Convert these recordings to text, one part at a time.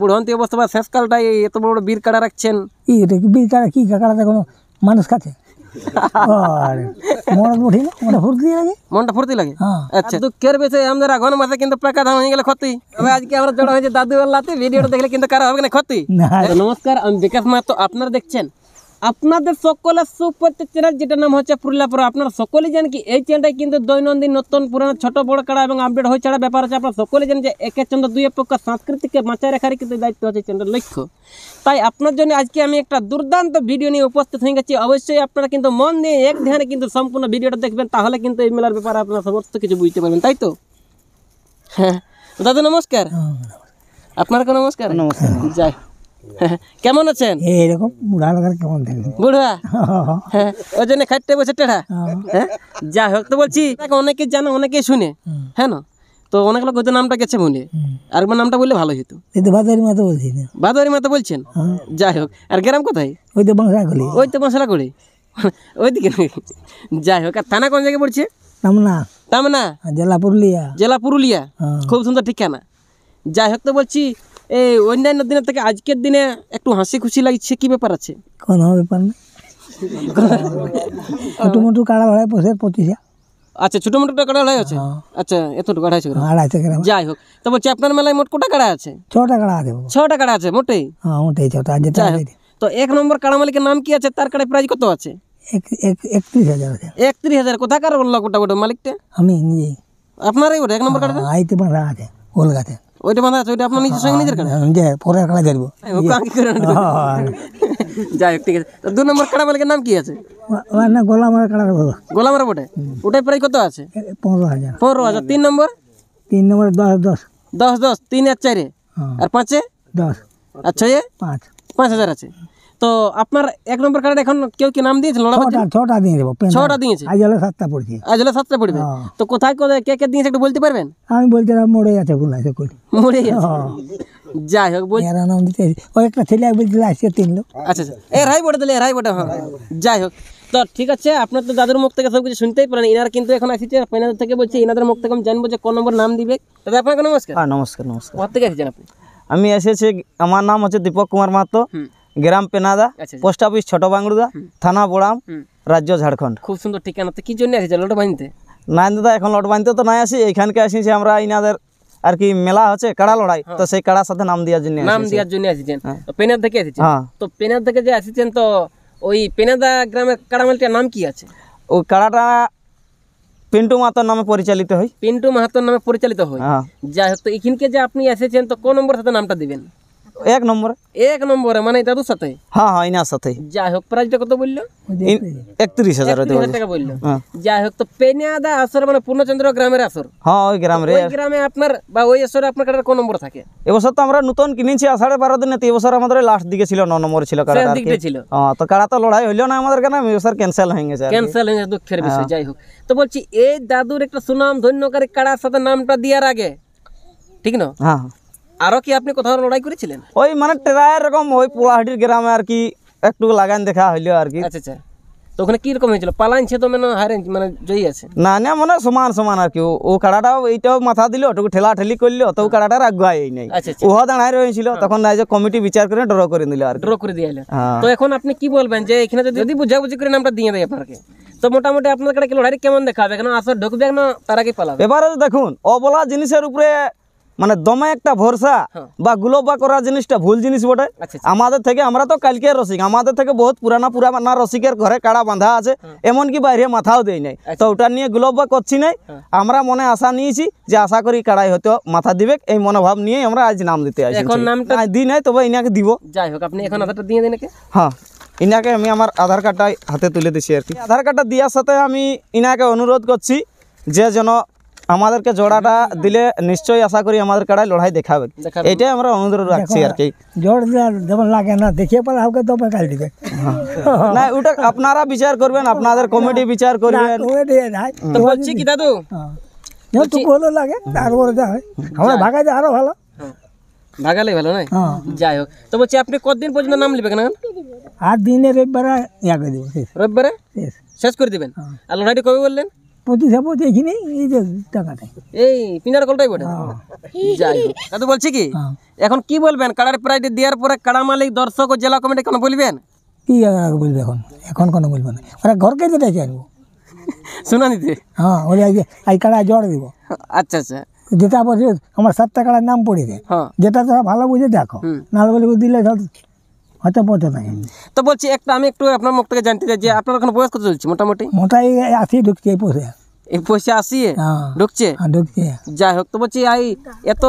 বুড়ন্তি অবস্থা বা শেষকালটাই এত বড় বীর কাটা রাখছেন বীর কি কোনো মানুষ কাছে মনটা লাগে হ্যাঁ। আচ্ছা দুঃখের মাসে কিন্তু ক্ষতি আজকে আমরা দাদু দেখলে কিন্তু কারা ক্ষতি নমস্কার আমি বিকাশ মাহাতো আপনারা দেখছেন আপনাদের সকলের সুপরিচিত চ্যানেল যেটা নাম হচ্ছে পুরো আপনারা সকলেই জানেন কি এই চ্যানেলটাই কিন্তু দৈনন্দিন নতুন পুরানো ছোট বড় কাড়া এবং আপডেট হয়ে ছাড়া ব্যাপার আছে আপনারা সকলেই জানেন যে একে চন্দ্র দুই প্রকার সাংস্কৃতিককে বাঁচায় রাখারই কিন্তু দায়িত্ব আছে চ্যানেলের লক্ষ্য তাই আপনার জন্য আজকে আমি একটা দুর্দান্ত ভিডিও নিয়ে উপস্থিত হয়ে গেছি অবশ্যই আপনারা কিন্তু মন দিয়ে এক ধ্যানে কিন্তু সম্পূর্ণ ভিডিওটা দেখবেন তাহলে কিন্তু এই মেলার ব্যাপারে আপনারা সমস্ত কিছু বুঝতে পারবেন তাই তো হ্যাঁ দাদা হ্যাঁ, নমস্কার আপনার নমস্কার নমস্কার যাই কেমন আছেন এরকম বুড়া লোকের কেমন থাকবে বুড়া হ্যাঁ, ওই জন্য খাইতে বসে টেড়া হ্যাঁ।, হ্যাঁ যা হোক তো বলছি অনেকে জানে অনেকে শুনে হ্যাঁ তো অনেক লোক হয়তো নামটা গেছে মনে আরেকবার নামটা বললে ভালো হতো এই ভাদুয়ারি মাতা বলছি না ভাদুয়ারি মাতা বলছেন হ্যাঁ। যাই হোক আর গ্রাম কোথায় ওই তো বাঁশরাগুলি ওই তো বাঁশরাগুলি ওইদিকে যাই হোক আর থানা কোন জায়গায় পড়ছে তামনা তামনা জেলা পুরুলিয়া জেলা পুরুলিয়া খুব সুন্দর ঠিকানা যাই হোক তো বলছি এই অন্যান্য দিনের থেকে আজকের দিনে একটু হাসি খুশি লাগছে কি ব্যাপার আছে কোনো ব্যাপার না ছোটো কাড়া ভাড়ায় বসে পঁচিশা আচ্ছা ছোটো মোটো কাড়া ভাড়াই আছে হ্যাঁ। আচ্ছা এতটুকু কাড়া আছে হ্যাঁ, আড়াইশো গ্রাম যাই হোক তো বলছি মেলায় মোট কটা কাড়া আছে ছটা কাড়া আছে ছটা কাড়া আছে মোটেই হ্যাঁ মোটেই ছটা হোক তো এক নম্বর কাড়া মালিকের নাম কি আছে তার কাড়ে প্রাইজ কত আছে একত্রিশ হাজার একত্রিশ হাজার কোথাকার বললো গোটা গোটা মালিকটা আমি নিজেই আপনারই ওটা এক নম্বর কাড়া হ্যাঁ, আইতে পারা আছে ওলগাতে ওইটা বাঁধা আছে ওইটা আপনার নিজের সঙ্গে নিজের কাটা যে হ্যাঁ, পরে কাটা যাইব হ্যাঁ, হ্যাঁ, যাই হোক ঠিক আছে দু নম্বর কাটা মালিকের নাম কি আছে না গোলামার কাটা গোলামার বটে ওটাই প্রায় কত আছে পনেরো হাজার পনেরো হাজার তিন নম্বর তিন নম্বর দশ দশ দশ দশ তিন আর চারে আর পাঁচে দশ আর ছয়ে পাঁচ পাঁচ হাজার আছে তো আপনার এক নম্বর কার্ড এখন কেউ কি নাম দিয়েছে ছটা দিয়ে দেবো ছটা দিয়েছে আজ হলে সাতটা পড়ছে আজ হলে সাতটা পড়বে হ্যাঁ। তো কোথায় কোথায় কে কে দিয়েছে একটু বলতে পারবেন আমি বলতে মরে আছে মরে গেছে হ্যাঁ। যাই হোক বল এরা নাম দিতে ও একটা ছেলে বলছিল আসছে তিন লোক আচ্ছা আচ্ছা এ রাই বটে দিলে রাই বড় হ্যাঁ। যাই হোক তো ঠিক আছে আপনার তো দাদুর মুখ থেকে সব কিছু শুনতেই পারেন এনার কিন্তু এখন আসছে পেনাদের থেকে বলছি এনাদের মুখ থেকে আমি জানবো যে কোন নম্বর নাম দিবে দাদা আপনাকে নমস্কার হ্যাঁ নমস্কার নমস্কার কোথা থেকে এসেছেন আপনি আমি এসেছি আমার নাম হচ্ছে দীপক কুমার মাহাতো গ্রাম পেনাদা আচ্ছা, আচ্ছা। পোস্ট অফিস ছোট বাংলুদা থানা বোড়াম রাজ্য ঝাড়খণ্ড খুব সুন্দর ঠিকানা কি জন্য এসেছে লট বাঁধতে না দাদা এখন লট বাঁধতে তো নাই আসি এখানকে আসিছি আমরা ইনাদের আর কি মেলা হচ্ছে কাড়া লড়াই হ্যাঁ। তো সেই কাড়ার সাথে নাম দেওয়ার জন্য নাম দেওয়ার জন্য এসেছেন পেনার থেকে হ্যাঁ তো পেনার হ্যাঁ। থেকে যে আসছেন তো ওই পেনাদা গ্রামের কাড়ামালটার নাম কি আছে ও কাড়াটা পিন্টু মাহাতর নামে পরিচালিত হয় পিন্টু মাহাতর নামে পরিচালিত হয় হ্যাঁ। যাই হোক তো এখানকে যে আপনি এসেছেন তো কোন নম্বর সাথে নামটা দেবেন এক নম্বরে এক নম্বরে মানে এটা তো সাথে হ্যাঁ হ্যাঁ ইনার সাথে যাই হোক প্রাইসটা কত বললো একত্রিশ হাজার টাকা বললো হ্যাঁ। যাই হোক তো পেনিয়াদা আসর মানে পূর্ণচন্দ্র গ্রামের আসর হ্যাঁ ওই গ্রামের ওই গ্রামে আপনার বা ওই আসরে আপনার কাটার কোন নম্বর থাকে এবছর তো আমরা নতুন কিনেছি আষাঢ়ে বারো দিনে তো এবছর আমাদের লাস্ট দিকে ছিল ন নম্বর ছিল কারা দিকে ছিল হ্যাঁ তো কারা তো লড়াই হইলো না আমাদের কেন এবছর ক্যান্সেল হয়ে গেছে ক্যান্সেল হয়ে গেছে দুঃখের হ্যাঁ। বিষয় যাই হোক তো বলছি এই দাদুর একটা সুনাম ধন্যকারী কারার সাথে নামটা দেওয়ার আগে ঠিক না হ্যাঁ আরো কি আপনি কোথাও লড়াই করেছিলেন ওই মানে ট্রায় এরকম ওই পোলাহাটির গ্রামে আর কি একটু লাগান দেখা হইলো আর কি আচ্ছা আচ্ছা তো ওখানে মানে মানে মানে সমান সমান আর কি ঠেলা ঠেলি করলো তো নাই আচ্ছা, আচ্ছা। দাঁড়ায় হ্যাঁ। তখন কমিটি বিচার করে ড্র করে আর ড্র করে দিয়ে হ্যাঁ। তো এখন আপনি কি বলবেন যে এখানে যদি বুঝাবুঝি করে নামটা দিয়ে দেয় তো মোটামুটি আপনার কি কেমন দেখাবে ঢুকবে না দেখুন অবলা জিনিসের উপরে মানে দমে একটা ভরসা হ্যাঁ। বা বা করা জিনিসটা ভুল জিনিস বটে আচ্ছা, আচ্ছা। আমাদের থেকে আমরা তো কালকে রসিক আমাদের থেকে বহুত পুরানা পুরানা রসিকের ঘরে কাড়া বাঁধা আছে হ্যাঁ। এমনকি বাইরে মাথাও দেয় নাই আচ্ছা। তো ওটা নিয়ে বা করছি নাই হ্যাঁ। আমরা মনে আশা নিয়েছি যে আশা করি কাড়াই হয়তো মাথা দিবে এই মনোভাব নিয়ে আমরা আজ নাম দিতে আসি এখন নামটা দিই নাই তবে ইনাকে দিব যাই হোক আপনি এখন আধারটা দিয়ে দিন হ্যাঁ ইনাকে আমি আমার আধার কার্ডটা হাতে তুলে দিছি আর কি আধার কার্ডটা দেওয়ার সাথে আমি ইনাকে অনুরোধ করছি যে যেন আমাদেরকে জোড়াটা দিলে নিশ্চয়ই আশা করি আমাদের কাড়ায় লড়াই দেখাবে এটাই আমরা অনুরোধ রাখছি আর কি জোর যেমন লাগে না দেখিয়ে পারে আমাকে তবে কাল দিবে না ওটা আপনারা বিচার করবেন আপনাদের কমিটি বিচার করবেন তো বলছি কি দাদু তো ভালো লাগে তারপরে যা হয় আমরা ভাগাই আরো ভালো ভাগালে ভালো নয় যাই হোক তো বলছি আপনি কতদিন পর্যন্ত নাম লিবেন না আর দিনে রবিবারে ইয়া করে দেবো রবিবারে শেষ করে দেবেন আর লড়াইটা কবে বললেন পঁচিশ হবো দেখিনি এই যে টাকাটাই এই বটে হ্যাঁ। যাই দাদু বলছি কি হ্যাঁ। এখন কি বলবেন কাড়ার প্রাইড দেওয়ার পরে কাড়া মালিক দর্শক ও জেলা কমিটি বলবেন কি বলবে এখন এখন কোনো বলবে না ঘরকে তো ডেকে আনবো হ্যাঁ ওই এই কাড়া আচ্ছা আচ্ছা যেটা বলছে আমার সাতটা কাড়ার নাম পড়ে যায় হ্যাঁ। যেটা তোরা ভালো বুঝে দেখো না বলে দিলে হয়তো পথে নাই তো বলছি একটা আমি একটু আপনার মুখ থেকে জানতে চাই যে আপনার এখন বয়স কত চলছে মোটামুটি মোটাই আসি ঢুকছে এই পথে এই পয়সা আসি হ্যাঁ। ঢুকছে হ্যাঁ, ঢুকছে যাই হোক তো বলছি এই এত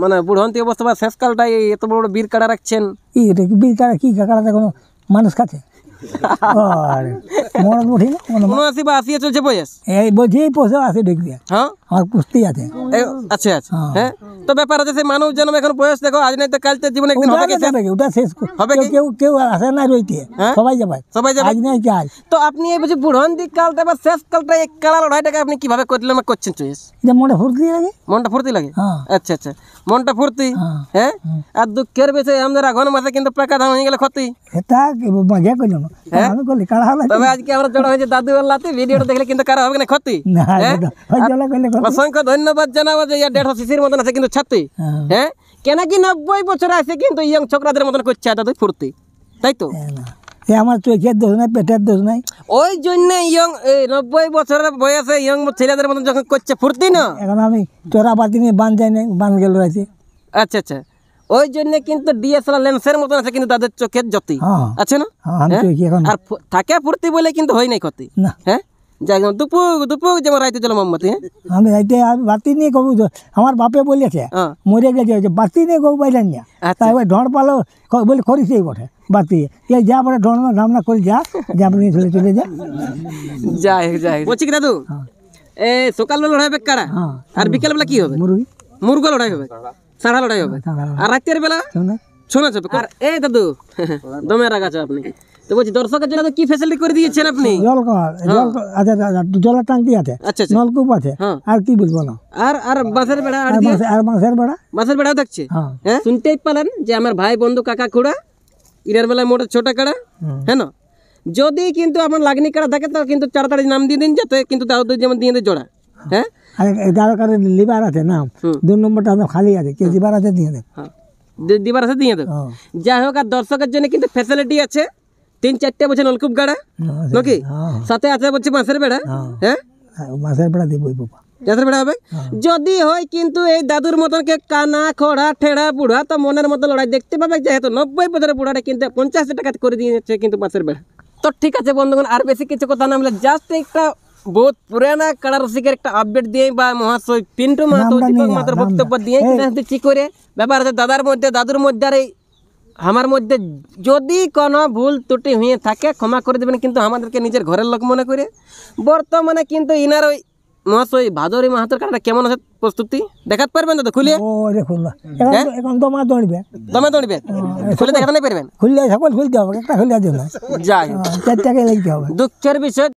মানে বুড়ন্তি অবস্থা বা শেষকালটাই এত বড় বড় বীর কাটা রাখছেন কি বীর কাটা কি কাটাতে কোনো মানুষ কাছে আর মরণ উঠি বা আশি চলছে বয়স এই বলছি এই পয়সা আসি ঢুকছে হ্যাঁ আমার পুষতেই আছে আচ্ছা আচ্ছা হ্যাঁ তো ব্যাপার আছে সেই মানব জন্ম এখন বয়স দেখো আজ নাই তো কাল তো জীবনে একদিন হবে কি ওটা শেষ হবে কি কেউ কেউ আসে না রইতে সবাই যাবে সবাই যাবে আজ নাই কাল তো আপনি এই বুঝি বুড়ন দিক কালটা বা শেষ কালটা এক কালা লড়াইটাকে আপনি কিভাবে করলেন করছেন চয়েস এটা মনটা ফুর্তি লাগে মনটা ফুর্তি লাগে আচ্ছা আচ্ছা মনটা ফুর্তি হ্যাঁ আর দুঃখের বেছে আমাদের আগুন মাসে কিন্তু পাকা ধান হয়ে গেল ক্ষতি সেটা মজা করলাম আমি করলি কালা তবে আজকে আমরা জড়ো হয়েছে দাদু লাতে ভিডিওটা দেখলে কিন্তু কারা হবে না ক্ষতি হ্যাঁ অসংখ্য ধন্যবাদ জানাবো যে ইয়া দেড়শো সিসির মতন আছে কিন্তু ছাত্রী হ্যাঁ, হ্যাঁ? কেন কি নব্বই বছর আছে কিন্তু ইয়ং ছোকরাদের মতন করছে এটা তুই ফুর্তি তাই তো হ্যাঁ আমার চোখের দোষ নাই পেটের দোষ নাই ওই জন্য ইয়ং নব্বই বছরের বয়সে ইয়ং ছেলেদের মতন যখন করছে ফুর্তি না এখন আমি চোরা বাতি নিয়ে বান যাই নাই বান গেল আছে আচ্ছা আচ্ছা ওই জন্য কিন্তু ডিএসএলআর লেন্সের মতন আছে কিন্তু তাদের চোখের জ্যোতি হ্যাঁ। আছে না আর থাকে ফুর্তি বলে কিন্তু হয় নাই ক্ষতি হ্যাঁ যাই দুপুর দুপুর যেমন রাইতে চলো মাম্মাতে হ্যাঁ? আমি রাইতে বাতি নিয়ে কবু আমার বাপে বলেছে মরে গেছে বাতি নিয়ে কবু পাইলেন না আচ্ছা। তাই ঢড় পালো বলে করিস এই বটে বাতি এই যা পরে ঢড় ধামনা করে যা যা আপনি চলে চলে যা যাই হোক যাই বলছি কি দাদু হ্যাঁ। এ সকালবেলা লড়াই হবে কারা হ্যাঁ। আর বিকেলবেলা কি হবে মুরগি মুরগো লড়াই হবে সাড়া লড়াই হবে আর রাতের বেলা শোনা যাবে আর এ দাদু দমে রাখাছো আপনি তো বলছি দর্শকের জন্য কি ফেসিলিটি করে দিয়েছেন আপনি হ্যাঁ। জল জল আচ্ছা, আছে আচ্ছা, আচ্ছা, জলের ট্যাঙ্কি আছে নলকূপ আছে হ্যাঁ। আর কি বুঝবো না আর আর বাঁশের বেড়া আর আর বাঁশের বেড়া বাঁশের বেড়া দেখছে হ্যাঁ।, হ্যাঁ শুনতেই পারেন যে আমার ভাই বন্ধু কাকা খুড়া ইরার বেলায় মোটা ছোট কাড়া হ্যাঁ না যদি কিন্তু আমার লাগনি কাড়া থাকে তো কিন্তু তাড়াতাড়ি নাম দিয়ে দিন যাতে কিন্তু দাউদ যেমন দিয়ে জোড়া হ্যাঁ এগারো কাড়ে লিভার আছে না দু নম্বরটা খালি আছে কে লিভার আছে দিয়ে দেয় দিবার আছে দিয়ে দেবো যাই হোক আর দর্শকের জন্য কিন্তু ফ্যাসিলিটি আছে তিন চারটে বলছে নলকূপ গাড়া নাকি সাথে আছে বলছে মাছের বেড়া হ্যাঁ মাছের বেড়া দিবই বাবা যদি হয় কিন্তু এই দাদুর মতন কে কানা খড়া ঠেড়া বুড়া তো মনের মতো লড়াই দেখতে পাবে যেহেতু নব্বই বছর বুড়াটা কিন্তু পঞ্চাশ টাকা করে দিয়েছে কিন্তু মাছের বেড়া তো ঠিক আছে বন্ধুগণ আর বেশি কিছু কথা না বলে জাস্ট একটা বহুত পুরানা কাড়া রসিকের একটা আপডেট দিয়ে বা মহাশয় পিন্টু মাহাতো দীপক বক্তব্য দিয়ে হ্যাঁ। কি করে ব্যাপার আছে দাদার মধ্যে দাদুর মধ্যে আর এই আমার মধ্যে যদি কোনো ভুল ত্রুটি হয়ে থাকে ক্ষমা করে দেবেন কিন্তু আমাদেরকে নিজের ঘরের লোক মনে করে বর্তমানে কিন্তু ইনার ওই মহাশয় ভাদরী মাহাতর কাটা কেমন আছে প্রস্তুতি দেখাতে পারবেন দাদা খুলে ও দমা দৌড়বে খুলে দেখাতে পারবেন খুললে সকল খুলতে হবে একটা যাই চারটাকে লাগতে হবে দুঃখের বিষয়